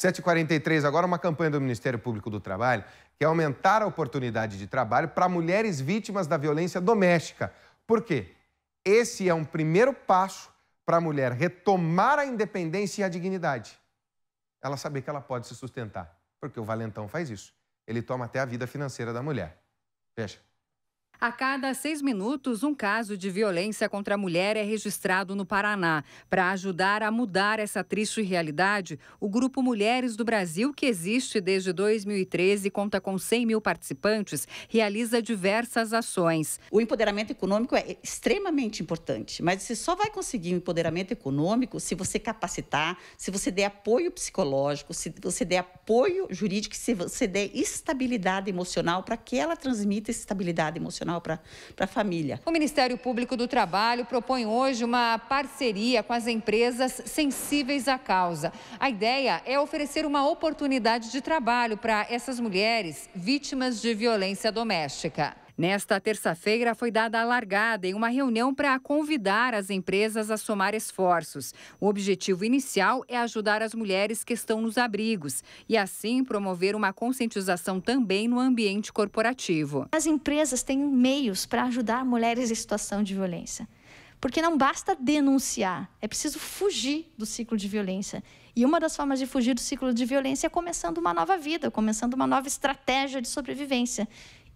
7:43 agora uma campanha do Ministério Público do Trabalho que é aumentar a oportunidade de trabalho para mulheres vítimas da violência doméstica. Por quê? Esse é um primeiro passo para a mulher retomar a independência e a dignidade. Ela saber que ela pode se sustentar, porque o valentão faz isso. Ele toma até a vida financeira da mulher. Veja. A cada seis minutos, um caso de violência contra a mulher é registrado no Paraná. Para ajudar a mudar essa triste realidade, o Grupo Mulheres do Brasil, que existe desde 2013 e conta com 100 mil participantes, realiza diversas ações. O empoderamento econômico é extremamente importante, mas você só vai conseguir o um empoderamento econômico se você capacitar, se você der apoio psicológico, se você der apoio jurídico, se você der estabilidade emocional para que ela transmita estabilidade emocional para a família. O Ministério Público do Trabalho propõe hoje uma parceria com as empresas sensíveis à causa. A ideia é oferecer uma oportunidade de trabalho para essas mulheres vítimas de violência doméstica. Nesta terça-feira foi dada a largada em uma reunião para convidar as empresas a somar esforços. O objetivo inicial é ajudar as mulheres que estão nos abrigos e assim promover uma conscientização também no ambiente corporativo. As empresas têm meios para ajudar mulheres em situação de violência. Porque não basta denunciar, é preciso fugir do ciclo de violência. E uma das formas de fugir do ciclo de violência é começando uma nova vida, começando uma nova estratégia de sobrevivência.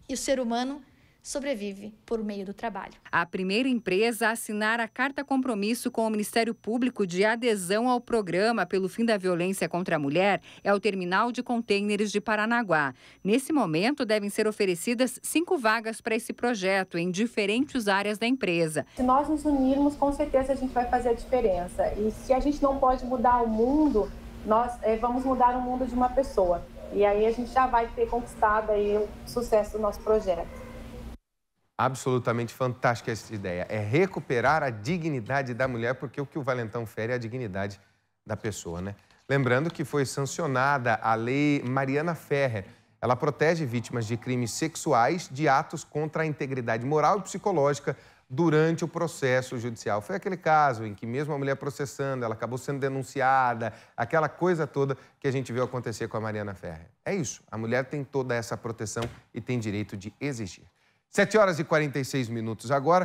E o ser humano sobrevive por meio do trabalho. A primeira empresa a assinar a carta compromisso com o Ministério Público de adesão ao programa pelo fim da violência contra a mulher é o terminal de contêineres de Paranaguá. Nesse momento, devem ser oferecidas cinco vagas para esse projeto em diferentes áreas da empresa. Se nós nos unirmos, com certeza a gente vai fazer a diferença. E se a gente não pode mudar o mundo, nós é, vamos mudar o mundo de uma pessoa. E aí a gente já vai ter conquistado aí o sucesso do nosso projeto absolutamente fantástica essa ideia. É recuperar a dignidade da mulher, porque o que o Valentão fere é a dignidade da pessoa, né? Lembrando que foi sancionada a lei Mariana Ferrer. Ela protege vítimas de crimes sexuais de atos contra a integridade moral e psicológica durante o processo judicial. Foi aquele caso em que, mesmo a mulher processando, ela acabou sendo denunciada, aquela coisa toda que a gente viu acontecer com a Mariana Ferrer. É isso. A mulher tem toda essa proteção e tem direito de exigir. 7 horas e 46 minutos agora.